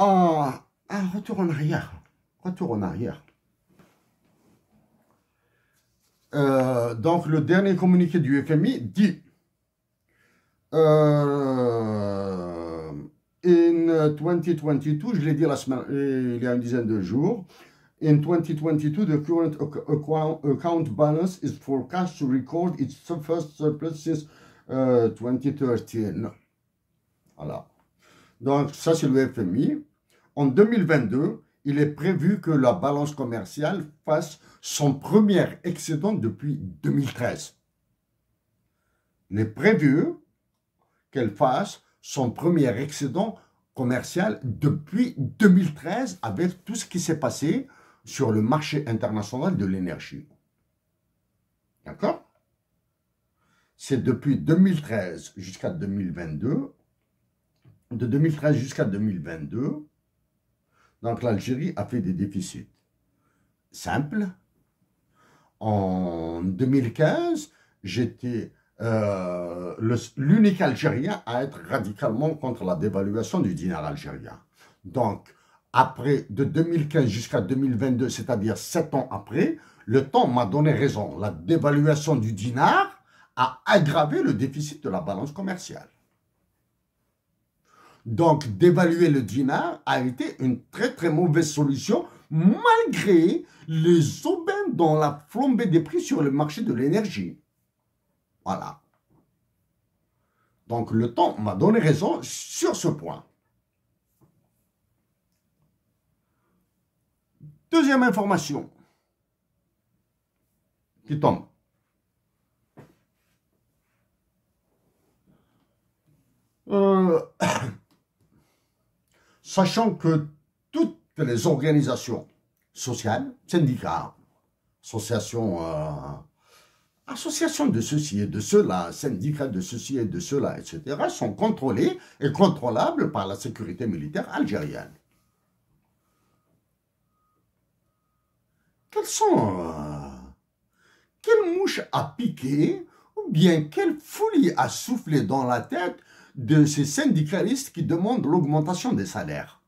Ah, retour en arrière. Retour en arrière. Euh, donc, le dernier communiqué du FMI dit euh, In 2022, je l'ai dit la semaine, il y a une dizaine de jours, In 2022, the current account balance is forecast to record its first surplus since 2013. Euh, voilà. Donc, ça, c'est le FMI. En 2022, il est prévu que la balance commerciale fasse son premier excédent depuis 2013. Il est prévu qu'elle fasse son premier excédent commercial depuis 2013 avec tout ce qui s'est passé sur le marché international de l'énergie. D'accord C'est depuis 2013 jusqu'à 2022, de 2013 jusqu'à 2022, donc l'Algérie a fait des déficits simples. En 2015, j'étais euh, l'unique Algérien à être radicalement contre la dévaluation du dinar algérien. Donc, après, de 2015 jusqu'à 2022, c'est-à-dire sept ans après, le temps m'a donné raison. La dévaluation du dinar a aggravé le déficit de la balance commerciale. Donc, d'évaluer le dinar a été une très très mauvaise solution, malgré les aubaines dans la flambée des prix sur le marché de l'énergie. Voilà. Donc, le temps m'a donné raison sur ce point. Deuxième information qui tombe. Euh... sachant que toutes les organisations sociales, syndicats, euh, associations, de ceci et de cela, syndicats de ceci et de cela, etc., sont contrôlées et contrôlables par la sécurité militaire algérienne. Quelles sont... Euh, quelle mouche a piqué ou bien quelle folie a soufflé dans la tête de ces syndicalistes qui demandent l'augmentation des salaires.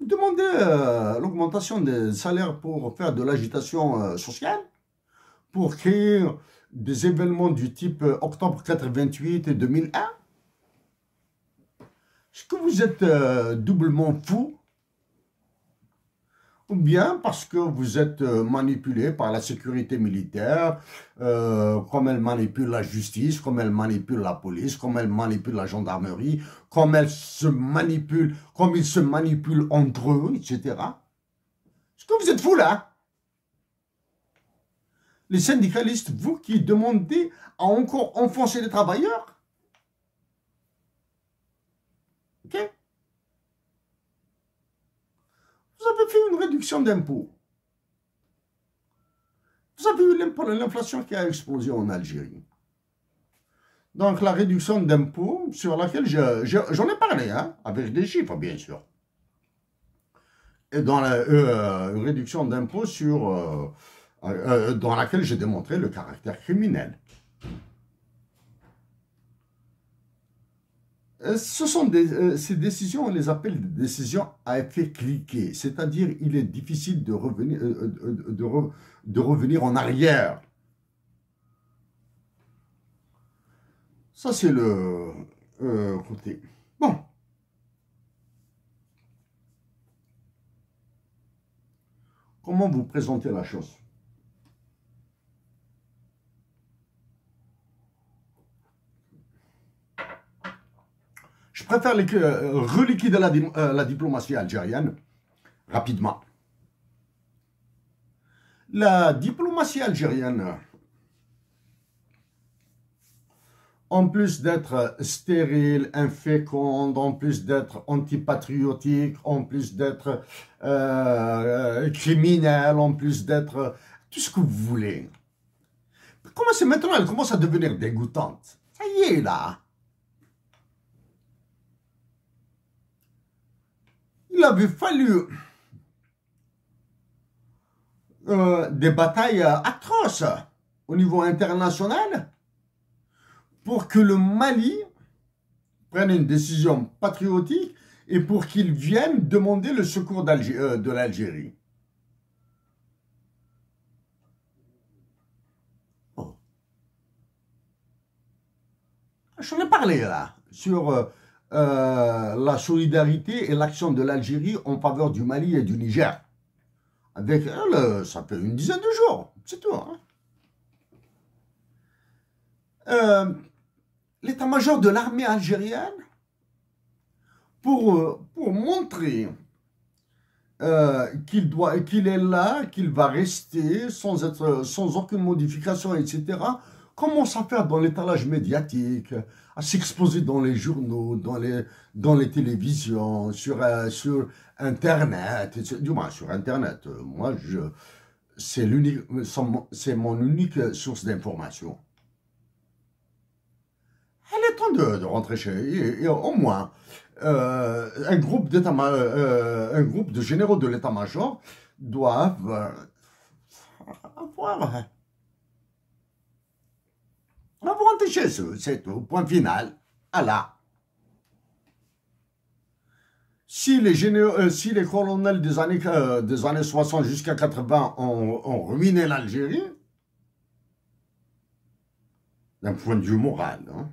Vous demandez euh, l'augmentation des salaires pour faire de l'agitation euh, sociale, pour créer des événements du type euh, octobre 88 et 2001 Est-ce que vous êtes doublement fou bien parce que vous êtes euh, manipulé par la sécurité militaire, euh, comme elle manipule la justice, comme elle manipule la police, comme elle manipule la gendarmerie, comme elle se manipule, comme ils se manipulent entre eux, etc. Est-ce que vous êtes fous là Les syndicalistes, vous qui demandez à encore enfoncer les travailleurs Vous avez fait une réduction d'impôts. Vous avez eu l'inflation qui a explosé en Algérie. Donc la réduction d'impôts sur laquelle j'en ai parlé, hein, avec des chiffres bien sûr. Et dans la euh, euh, réduction d'impôts sur euh, dans laquelle j'ai démontré le caractère criminel. Euh, ce sont euh, ces décisions, on les appelle des décisions à effet cliqué, c'est-à-dire il est difficile de revenir, euh, de, revenir en arrière. Ça, c'est le côté. Bon. Comment vous présentez la chose préfère faire euh, reliquider la, euh, la, diplomatie algérienne rapidement. La diplomatie algérienne, en plus d'être stérile, inféconde, en plus d'être antipatriotique, en plus d'être euh, criminel, en plus d'être tout ce que vous voulez. Comment maintenant, elle commence à devenir dégoûtante. Ça y est, là. il avait fallu euh, des batailles euh, atroces au niveau international pour que le Mali prenne une décision patriotique et pour qu'il vienne demander le secours euh, de l'Algérie. Je ai parlé là, sur euh, la solidarité et l'action de l'Algérie en faveur du Mali et du Niger. Avec elle, ça fait une dizaine de jours, c'est tout. Hein. Euh, l'état-major de l'armée algérienne, pour, euh, pour montrer qu'il doit qu'il est là, qu'il va rester sans être sans aucune modification, etc commence à faire dans l'étalage médiatique, à s'exposer dans les journaux, dans les, dans les télévisions, sur, euh, sur Internet, du moins sur Internet. Euh, moi, je, c'est, l'unique, c'est mon unique source d'information. Il est temps de, rentrer chez et, au moins euh, un, groupe un groupe de généraux de l'état-major doivent avoir Jésus, chez c'est tout, point final, Allah. Si les, généraux, euh, les colonels des années, euh, des années 60 jusqu'à 80 ont, ruiné l'Algérie, d'un point de vue moral, hein,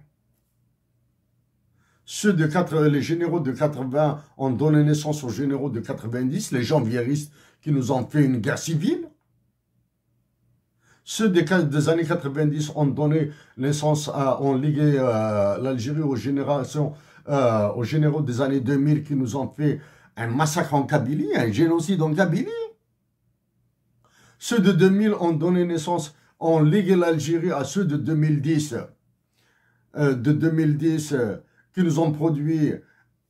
ceux de 80, les généraux de 80 ont donné naissance aux généraux de 90, les viéristes qui nous ont fait une guerre civile. Ceux des, années 90 ont donné naissance, à, ont ligué euh, l'Algérie aux générations, euh, aux généraux des années 2000 qui nous ont fait un massacre en Kabylie, un génocide en Kabylie. Ceux de 2000 ont donné naissance, ont ligué l'Algérie à ceux de 2010, euh, de 2010 qui nous ont produit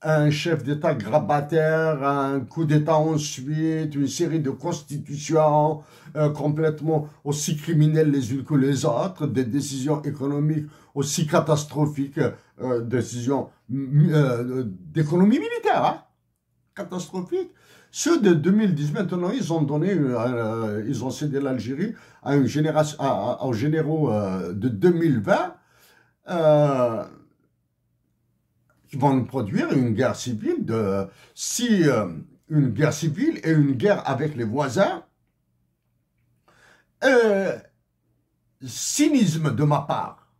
un chef d'État grabataire, un coup d'État ensuite, une série de constitutions euh, complètement aussi criminelles les unes que les autres, des décisions économiques aussi catastrophiques, euh, décisions mm, euh, d'économie militaire, hein, catastrophiques. Ceux de 2010, maintenant, ils ont donné, euh, ils ont cédé l'Algérie à une génération, à, aux généraux de 2020 qui vont nous produire une guerre civile de si euh, une guerre civile et une guerre avec les voisins. Euh, cynisme de ma part.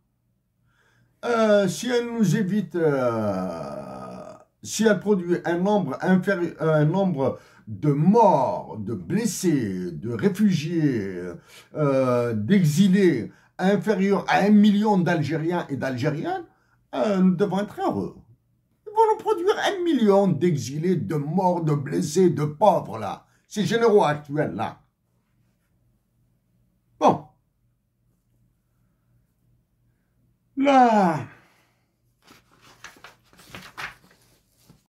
Euh, si elle nous évite, euh, si elle produit un nombre inférieur, un nombre de morts, de blessés, de réfugiés, d'exilés inférieur à un million d'Algériens et d'Algériennes, nous devons être heureux produire un million d'exilés, de morts, de blessés, de pauvres, là. Ces généraux actuels, là. Bon. Là.